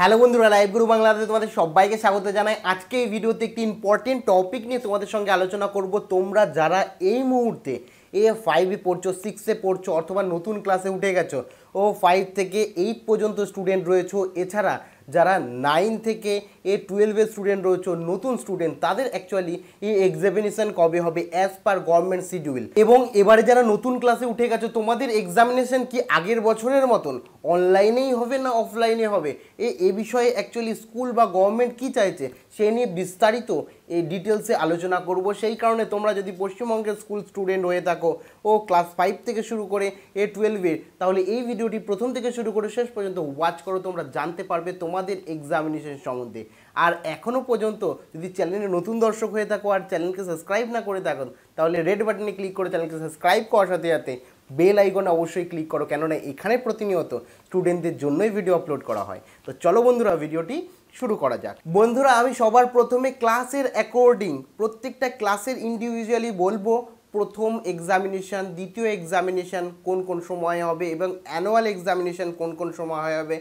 hello বন্ধুরা live গুরু বাংলাতে তোমাদের সবাইকে স্বাগত জানাই আজকে এই ভিডিওতে একটি ইম্পর্টেন্ট টপিক নিয়ে তোমাদের সঙ্গে আলোচনা করব তোমরা যারা এই মুহূর্তে এ ফাইভে পড়ছো সিক্সে পড়ছো অথবা নতুন ক্লাসে উঠে গেছো ও ফাইভ থেকে এইট পর্যন্ত স্টুডেন্ট রয়েছো এছাড়া যারা নাইন থেকে এ টুয়েলভের স্টুডেন্ট রয়েছে নতুন স্টুডেন্ট তাদের অ্যাকচুয়ালি এই এক্সামিনেশান কবে হবে অ্যাজ পার গভর্নমেন্ট শিডিউল এবং এবারে যারা নতুন ক্লাসে উঠে গেছে তোমাদের এক্সামিনেশান কি আগের বছরের মতন অনলাইনেই হবে না অফলাইনে হবে এ এ বিষয়ে অ্যাকচুয়ালি স্কুল বা গভর্নমেন্ট কি চাইছে সে নিয়ে বিস্তারিত এই ডিটেলসে আলোচনা করব সেই কারণে তোমরা যদি পশ্চিমবঙ্গের স্কুল স্টুডেন্ট হয়ে থাকো ও ক্লাস ফাইভ থেকে শুরু করে এ টুয়েলভের তাহলে এই ভিডিওটি প্রথম থেকে শুরু করে শেষ পর্যন্ত ওয়াচ করো তোমরা জানতে পারবে তোমাদের এক্সামিনেশন সম্বন্ধে আর এখনও পর্যন্ত যদি চ্যানেলে নতুন দর্শক হয়ে থাকো আর চ্যানেলকে সাবস্ক্রাইব না করে থাকো তাহলে রেড বাটনে ক্লিক করে চ্যানেলকে সাবস্ক্রাইব করার সাথে সাথে বেল আইকনে অবশ্যই ক্লিক করো কেননা এখানে প্রতিনিয়ত স্টুডেন্টদের জন্যই ভিডিও আপলোড করা হয় তো চলো বন্ধুরা ভিডিওটি শুরু করা যাক বন্ধুরা আমি সবার প্রথমে ক্লাসের অ্যাকর্ডিং প্রত্যেকটা ক্লাসের ইন্ডিভিজুয়ালি বলবো প্রথম এক্সামিনেশান দ্বিতীয় এক্সামিনেশান কোন কোন সময় হবে এবং অ্যানুয়াল এক্সামিনেশান কোন কোন সময় হবে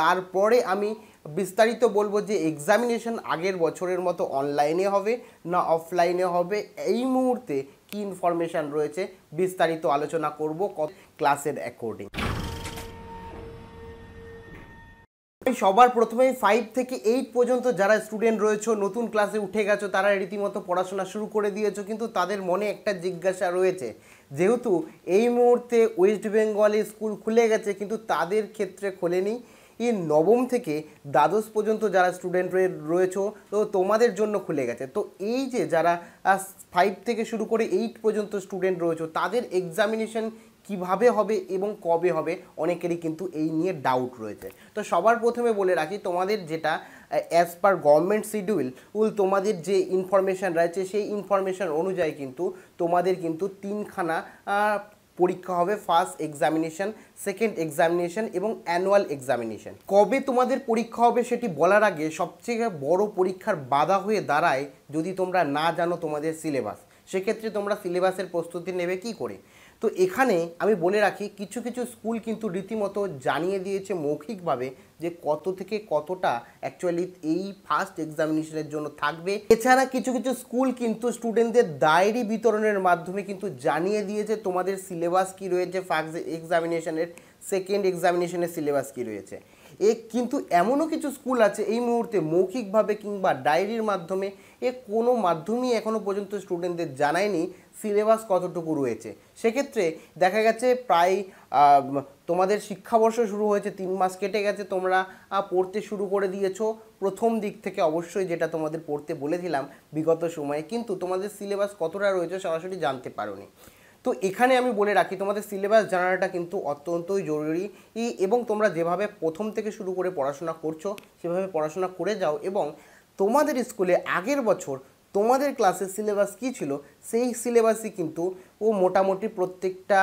তারপরে আমি বিস্তারিত বলবো যে এক্সামিনেশান আগের বছরের মতো অনলাইনে হবে না অফলাইনে হবে এই মুহূর্তে কি ইনফরমেশান রয়েছে বিস্তারিত আলোচনা করব ক্লাসের অ্যাকর্ডিং সবার প্রথমে ফাইভ থেকে এইট পর্যন্ত যারা স্টুডেন্ট রয়েছে নতুন ক্লাসে উঠে গেছো তারা রীতিমতো পড়াশোনা শুরু করে দিয়েছো কিন্তু তাদের মনে একটা জিজ্ঞাসা রয়েছে যেহেতু এই মুহূর্তে ওয়েস্ট বেঙ্গলে স্কুল খুলে গেছে কিন্তু তাদের ক্ষেত্রে খোলেনি এই নবম থেকে দ্বাদশ পর্যন্ত যারা স্টুডেন্ট রয়েছে তো তোমাদের জন্য খুলে গেছে তো এই যে যারা ফাইভ থেকে শুরু করে এইট পর্যন্ত স্টুডেন্ট রয়েছে তাদের এক্সামিনেশন কিভাবে হবে এবং কবে হবে অনেকেরই কিন্তু এই নিয়ে ডাউট রয়েছে তো সবার প্রথমে বলে রাখি তোমাদের যেটা অ্যাজ পার গভর্নমেন্ট শিডিউল উল তোমাদের যে ইনফরমেশান রয়েছে সেই ইনফরমেশান অনুযায়ী কিন্তু তোমাদের কিন্তু তিনখানা পরীক্ষা হবে ফার্স্ট এক্সামিনেশন সেকেন্ড এক্সামিনেশন এবং অ্যানুয়াল এক্সামিনেশন কবে তোমাদের পরীক্ষা হবে সেটি বলার আগে সবচেয়ে বড় পরীক্ষার বাধা হয়ে দাঁড়ায় যদি তোমরা না জানো তোমাদের সিলেবাস সেক্ষেত্রে তোমরা সিলেবাসের প্রস্তুতি নেবে কি করে তো এখানে আমি বলে রাখি কিছু কিছু স্কুল কিন্তু রীতিমতো জানিয়ে দিয়েছে মৌখিকভাবে যে কত থেকে কতটা অ্যাকচুয়ালি এই ফার্স্ট এক্সামিনেশনের জন্য থাকবে এছাড়া কিছু কিছু স্কুল কিন্তু স্টুডেন্টদের ডায়েরি বিতরণের মাধ্যমে কিন্তু জানিয়ে দিয়েছে তোমাদের সিলেবাস কি রয়েছে ফার্স্ট এক্সামিনেশনের সেকেন্ড এক্সামিনেশনের সিলেবাস কি রয়েছে এ কিন্তু এমনও কিছু স্কুল আছে এই মুহূর্তে মৌখিকভাবে কিংবা ডায়েরির মাধ্যমে এ কোনো মাধ্যমই এখনও পর্যন্ত স্টুডেন্টদের জানায়নি সিলেবাস কতটুকু রয়েছে সেক্ষেত্রে দেখা গেছে প্রায় তোমাদের শিক্ষাবর্ষ শুরু হয়েছে তিন মাস কেটে গেছে তোমরা পড়তে শুরু করে দিয়েছো প্রথম দিক থেকে অবশ্যই যেটা তোমাদের পড়তে বলেছিলাম বিগত সময়ে কিন্তু তোমাদের সিলেবাস কতটা রয়েছে সরাসরি জানতে পারোনি তো এখানে আমি বলে রাখি তোমাদের সিলেবাস জানাটা কিন্তু অত্যন্তই জরুরি এবং তোমরা যেভাবে প্রথম থেকে শুরু করে পড়াশোনা করছো সেভাবে পড়াশোনা করে যাও এবং তোমাদের স্কুলে আগের বছর তোমাদের ক্লাসের সিলেবাস কী ছিল সেই সিলেবাসই কিন্তু ও মোটামুটি প্রত্যেকটা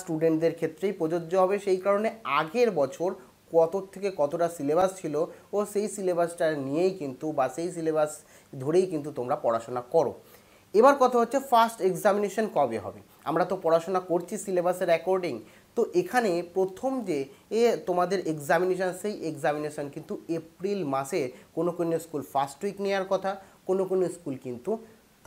স্টুডেন্টদের ক্ষেত্রেই প্রযোজ্য হবে সেই কারণে আগের বছর কত থেকে কতটা সিলেবাস ছিল ও সেই সিলেবাসটা নিয়েই কিন্তু বা সেই সিলেবাস ধরেই কিন্তু তোমরা পড়াশোনা করো এবার কথা হচ্ছে ফার্স্ট এক্সামিনেশন কবে হবে আমরা তো পড়াশোনা করছি সিলেবাসের অ্যাকর্ডিং তো এখানে প্রথম যে এ তোমাদের এক্সামিনেশান সেই এক্সামিনেশান কিন্তু এপ্রিল মাসে কোনো কোনো স্কুল ফার্স্ট উইক নেওয়ার কথা কোনো কোনো স্কুল কিন্তু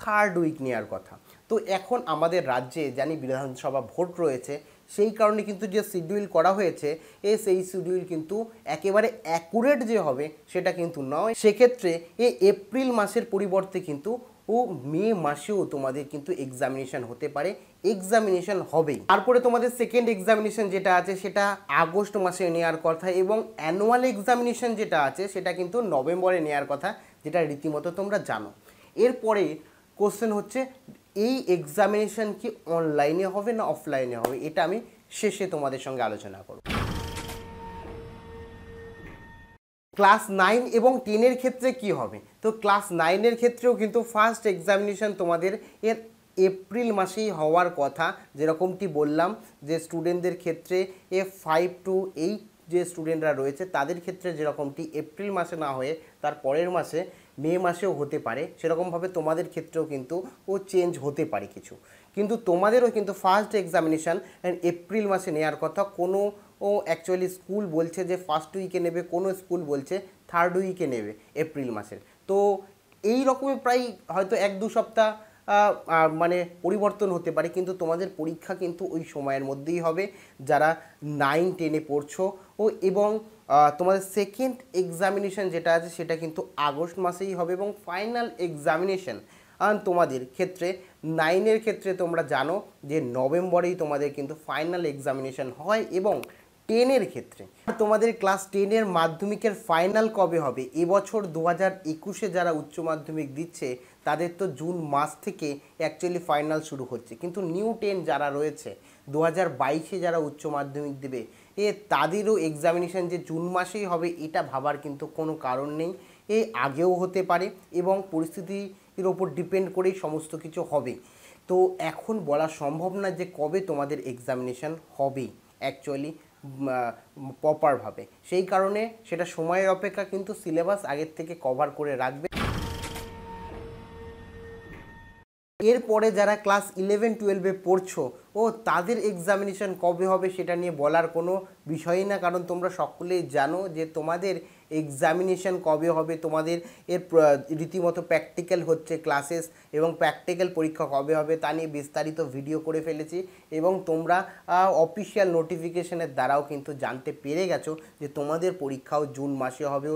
থার্ড উইক নেওয়ার কথা তো এখন আমাদের রাজ্যে জানি বিধানসভা ভোট রয়েছে সেই কারণে কিন্তু যে শিডিউল করা হয়েছে এ সেই শিডিউল কিন্তু একেবারে অ্যাকুরেট যে হবে সেটা কিন্তু নয় সেক্ষেত্রে এ এপ্রিল মাসের পরিবর্তে কিন্তু ও মে মাসেও তোমাদের কিন্তু এক্সামিনেশান হতে পারে এক্সামিনেশান হবেই তারপরে তোমাদের সেকেন্ড এক্সামিনেশান যেটা আছে সেটা আগস্ট মাসে নেওয়ার কথা এবং অ্যানুয়াল এক্সামিনেশান যেটা আছে সেটা কিন্তু নভেম্বরে নেওয়ার কথা যেটা রীতিমতো তোমরা জানো এরপরে কোশ্চেন হচ্ছে এই এক্সামিনেশান কি অনলাইনে হবে না অফলাইনে হবে এটা আমি শেষে তোমাদের সঙ্গে আলোচনা করব ক্লাস নাইন এবং টেনের ক্ষেত্রে কি হবে তো ক্লাস নাইনের ক্ষেত্রেও কিন্তু ফার্স্ট এক্সামিনেশান তোমাদের এর এপ্রিল মাসেই হওয়ার কথা যেরকমটি বললাম যে স্টুডেন্টদের ক্ষেত্রে এ ফাইভ টু এইট যে স্টুডেন্টরা রয়েছে তাদের ক্ষেত্রে যেরকমটি এপ্রিল মাসে না হয়ে তার পরের মাসে মে মাসেও হতে পারে সেরকমভাবে তোমাদের ক্ষেত্রেও কিন্তু ও চেঞ্জ হতে পারে কিছু কিন্তু তোমাদেরও কিন্তু ফার্স্ট এক্সামিনেশান এপ্রিল মাসে নেওয়ার কথা কোনো ও অ্যাকচুয়ালি স্কুল বলছে যে ফার্স্ট উইকে নেবে কোনো স্কুল বলছে থার্ড উইকে নেবে এপ্রিল মাসের তো এই রকমের প্রায় হয়তো এক দু সপ্তাহ মানে পরিবর্তন হতে পারে কিন্তু তোমাদের পরীক্ষা কিন্তু ওই সময়ের মধ্যেই হবে যারা নাইন টেনে পড়ছো ও এবং তোমাদের সেকেন্ড এক্সামিনেশন যেটা আছে সেটা কিন্তু আগস্ট মাসেই হবে এবং ফাইনাল এক্সামিনেশন তোমাদের ক্ষেত্রে নাইনের ক্ষেত্রে তোমরা জানো যে নভেম্বরেই তোমাদের কিন্তু ফাইনাল এক্সামিনেশন হয় এবং টেনের ক্ষেত্রে তোমাদের ক্লাস টেনের মাধ্যমিকের ফাইনাল কবে হবে এবছর দু হাজার একুশে যারা উচ্চ মাধ্যমিক দিচ্ছে তাদের তো জুন মাস থেকে অ্যাকচুয়ালি ফাইনাল শুরু হচ্ছে কিন্তু নিউ টেন যারা রয়েছে দু হাজার বাইশে যারা উচ্চ মাধ্যমিক দেবে এ তাদেরও এক্সামিনেশান যে জুন মাসেই হবে এটা ভাবার কিন্তু কোনো কারণ নেই এ আগেও হতে পারে এবং পরিস্থিতির ওপর ডিপেন্ড করেই সমস্ত কিছু হবে তো এখন বলা সম্ভব না যে কবে তোমাদের এক্সামিনেশান হবে অ্যাকচুয়ালি প্রপারভাবে সেই কারণে সেটা সময়ের অপেক্ষা কিন্তু সিলেবাস আগের থেকে কভার করে রাখবে এরপরে যারা ক্লাস ইলেভেন টুয়েলভে পড়ছো ও তাদের এক্সামিনেশান কবে হবে সেটা নিয়ে বলার কোনো বিষয়ই না কারণ তোমরা সকলেই জানো যে তোমাদের এক্সামিনেশান কবে হবে তোমাদের এর রীতিমতো প্র্যাকটিক্যাল হচ্ছে ক্লাসেস এবং প্র্যাকটিক্যাল পরীক্ষা কবে হবে তা নিয়ে বিস্তারিত ভিডিও করে ফেলেছি এবং তোমরা অফিসিয়াল নোটিফিকেশনের দ্বারাও কিন্তু জানতে পেরে গেছো যে তোমাদের পরীক্ষাও জুন মাসে হবেও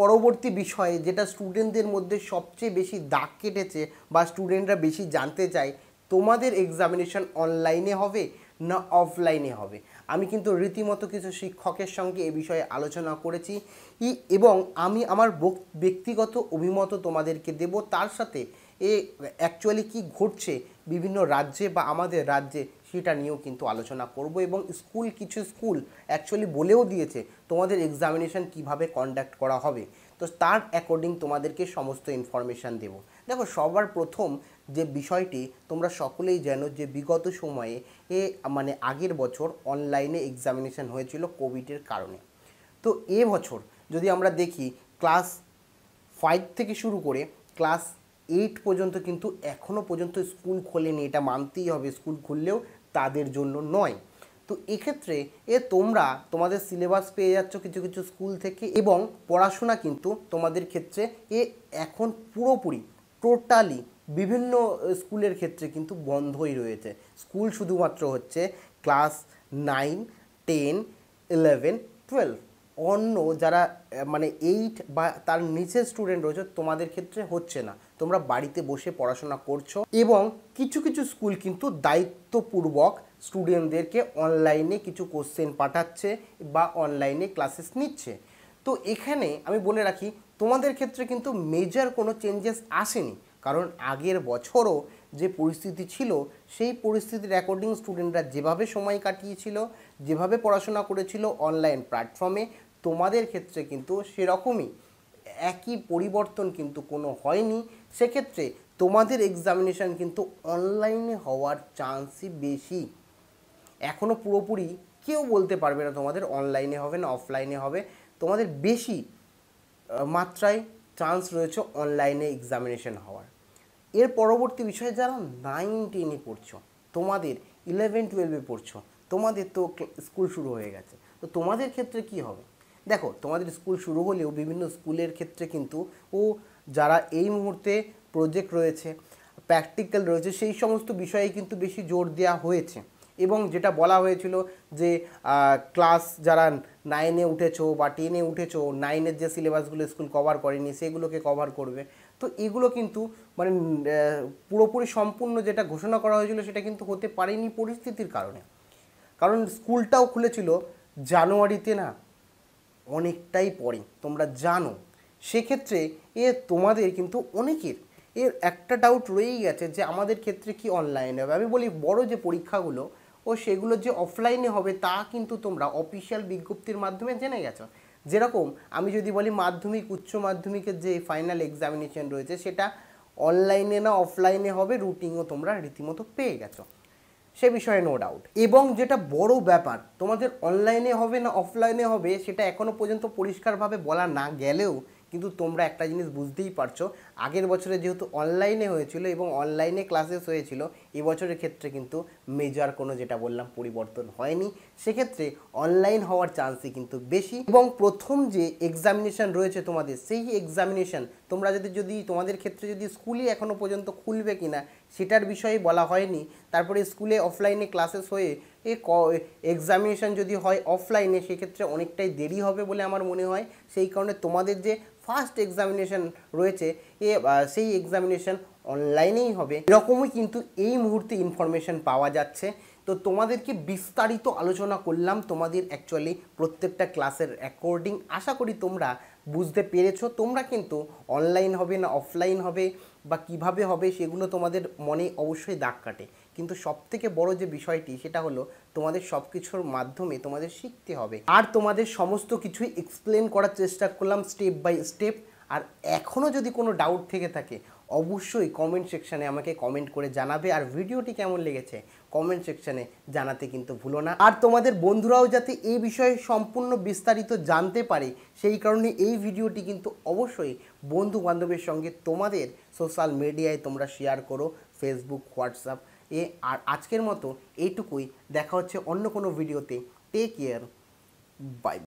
পরবর্তী বিষয়ে যেটা স্টুডেন্টদের মধ্যে সবচেয়ে বেশি দাগ কেটেছে বা স্টুডেন্টরা বেশি জানতে চায় তোমাদের এক্সামিনেশন অনলাইনে হবে না অফলাইনে হবে আমি কিন্তু রীতিমতো কিছু শিক্ষকের সঙ্গে এ বিষয়ে আলোচনা করেছি এবং আমি আমার ব্যক্তিগত অভিমত তোমাদেরকে দেব তার সাথে এ অ্যাকচুয়ালি কি ঘটছে বিভিন্ন রাজ্যে বা আমাদের রাজ্যে সেটা নিয়েও কিন্তু আলোচনা করব এবং স্কুল কিছু স্কুল অ্যাকচুয়ালি বলেও দিয়েছে তোমাদের এক্সামিনেশান কিভাবে কন্ডাক্ট করা হবে তো তার অ্যাকর্ডিং তোমাদেরকে সমস্ত ইনফরমেশান দেব দেখো সবার প্রথম যে বিষয়টি তোমরা সকলেই জানো যে বিগত সময়ে এ মানে আগের বছর অনলাইনে এক্সামিনেশান হয়েছিল কোভিডের কারণে তো এ বছর যদি আমরা দেখি ক্লাস ফাইভ থেকে শুরু করে ক্লাস এইট পর্যন্ত কিন্তু এখনও পর্যন্ত স্কুল খোলেনি এটা মানতেই হবে স্কুল খুললেও তাদের জন্য নয় তো এক্ষেত্রে এ তোমরা তোমাদের সিলেবাস পেয়ে যাচ্ছ কিছু কিছু স্কুল থেকে এবং পড়াশোনা কিন্তু তোমাদের ক্ষেত্রে এ এখন পুরোপুরি টোটালি বিভিন্ন স্কুলের ক্ষেত্রে কিন্তু বন্ধই রয়েছে স্কুল শুধুমাত্র হচ্ছে class nine ten eleven twelve অন্য যারা মানে এইট বা তার নিচের স্টুডেন্ট রয়েছে তোমাদের ক্ষেত্রে হচ্ছে না তোমরা বাড়িতে বসে পড়াশোনা করছো এবং কিছু কিছু স্কুল কিন্তু দায়িত্বপূর্বক স্টুডেন্টদেরকে অনলাইনে কিছু কোশ্চেন পাঠাচ্ছে বা অনলাইনে ক্লাসেস নিচ্ছে তো এখানে আমি বলে রাখি তোমাদের ক্ষেত্রে কিন্তু মেজার কোনো চেঞ্জেস আসেনি কারণ আগের বছরও যে পরিস্থিতি ছিল সেই পরিস্থিতির অ্যাকর্ডিং স্টুডেন্টরা যেভাবে সময় কাটিয়েছিল যেভাবে পড়াশোনা করেছিল অনলাইন প্ল্যাটফর্মে তোমাদের ক্ষেত্রে কিন্তু সেরকমই একই পরিবর্তন কিন্তু কোনো হয়নি সেক্ষেত্রে তোমাদের এক্সামিনেশান কিন্তু অনলাইনে হওয়ার চান্সই বেশি এখনও পুরোপুরি কেউ বলতে পারবে না তোমাদের অনলাইনে হবে না অফলাইনে হবে তোমাদের বেশি মাত্রায় চান্স রয়েছে অনলাইনে এক্সামিনেশান হওয়ার এর পরবর্তী বিষয়ে যারা নাইন টেনে পড়ছো তোমাদের ইলেভেন টুয়েলভে পড়ছো তোমাদের তো স্কুল শুরু হয়ে গেছে তো তোমাদের ক্ষেত্রে কি হবে দেখো তোমাদের স্কুল শুরু হলেও বিভিন্ন স্কুলের ক্ষেত্রে কিন্তু ও যারা এই মুহূর্তে প্রজেক্ট রয়েছে প্র্যাকটিক্যাল রয়েছে সেই সমস্ত বিষয়ে কিন্তু বেশি জোর দেওয়া হয়েছে এবং যেটা বলা হয়েছিল যে ক্লাস যারা নাইনে উঠেছো বা টেনে উঠেছো নাইনের যে সিলেবাসগুলো স্কুল কভার করেনি সেগুলোকে কভার করবে তো এগুলো কিন্তু মানে পুরোপুরি সম্পূর্ণ যেটা ঘোষণা করা হয়েছিল সেটা কিন্তু হতে পারেনি পরিস্থিতির কারণে কারণ স্কুলটাও খুলেছিল জানুয়ারিতে না অনেকটাই পরে তোমরা জানো সেক্ষেত্রে এ তোমাদের কিন্তু অনেকের এর একটা ডাউট রয়েই গেছে যে আমাদের ক্ষেত্রে কি অনলাইনে হবে আমি বলি বড় যে পরীক্ষাগুলো ও সেগুলো যে অফলাইনে হবে তা কিন্তু তোমরা অফিসিয়াল বিজ্ঞপ্তির মাধ্যমে জেনে গেছো যেরকম আমি যদি বলি মাধ্যমিক উচ্চ মাধ্যমিকের যে ফাইনাল এক্সামিনেশন রয়েছে সেটা অনলাইনে না অফলাইনে হবে রুটিনও তোমরা রীতিমতো পেয়ে গেছো সে বিষয়ে নো ডাউট এবং যেটা বড় ব্যাপার তোমাদের অনলাইনে হবে না অফলাইনে হবে সেটা এখনও পর্যন্ত পরিষ্কারভাবে বলা না গেলেও কিন্তু তোমরা একটা জিনিস বুঝতেই পারছো আগের বছরে যেহেতু অনলাইনে হয়েছিল এবং অনলাইনে ক্লাসেস হয়েছিল এবছরের ক্ষেত্রে কিন্তু মেজর কোনো যেটা বললাম পরিবর্তন হয়নি সেক্ষেত্রে অনলাইন হওয়ার চান্সই কিন্তু বেশি এবং প্রথম যে এক্সামিনেশান রয়েছে তোমাদের সেই এক্সামিনেশান তোমরা যদি যদি তোমাদের ক্ষেত্রে যদি স্কুলই এখনও পর্যন্ত খুলবে কিনা সেটার বিষয়ে বলা হয়নি তারপরে স্কুলে অফলাইনে ক্লাসেস হয়ে এ ক এক্সামিনেশান যদি হয় অফলাইনে সেক্ষেত্রে অনেকটাই দেরি হবে বলে আমার মনে হয় সেই কারণে তোমাদের যে ফার্স্ট এক্সামিনেশান রয়েছে এ সেই এক্সামিনেশান অনলাইনেই হবে এরকমই কিন্তু এই মুহূর্তে ইনফরমেশান পাওয়া যাচ্ছে তো তোমাদেরকে বিস্তারিত আলোচনা করলাম তোমাদের অ্যাকচুয়ালি প্রত্যেকটা ক্লাসের অ্যাকর্ডিং আশা করি তোমরা বুঝতে পেরেছো তোমরা কিন্তু অনলাইন হবে না অফলাইন হবে বা কিভাবে হবে সেগুলো তোমাদের মনে অবশ্যই দাগ কাটে কিন্তু সবথেকে বড় যে বিষয়টি সেটা হলো তোমাদের সব কিছুর মাধ্যমে তোমাদের শিখতে হবে আর তোমাদের সমস্ত কিছুই এক্সপ্লেন করার চেষ্টা করলাম স্টেপ বাই স্টেপ আর এখনও যদি কোনো ডাউট থেকে থাকে অবশ্যই কমেন্ট সেকশানে আমাকে কমেন্ট করে জানাবে আর ভিডিওটি কেমন লেগেছে কমেন্ট সেকশানে জানাতে কিন্তু ভুলো না আর তোমাদের বন্ধুরাও যাতে এই বিষয়ে সম্পূর্ণ বিস্তারিত জানতে পারে সেই কারণে এই ভিডিওটি কিন্তু অবশ্যই বন্ধু বান্ধবের সঙ্গে তোমাদের সোশ্যাল মিডিয়ায় তোমরা শেয়ার করো ফেসবুক হোয়াটসঅ্যাপ এ আর আজকের মতো এইটুকুই দেখা হচ্ছে অন্য কোনো ভিডিওতে টেক কেয়ার বাই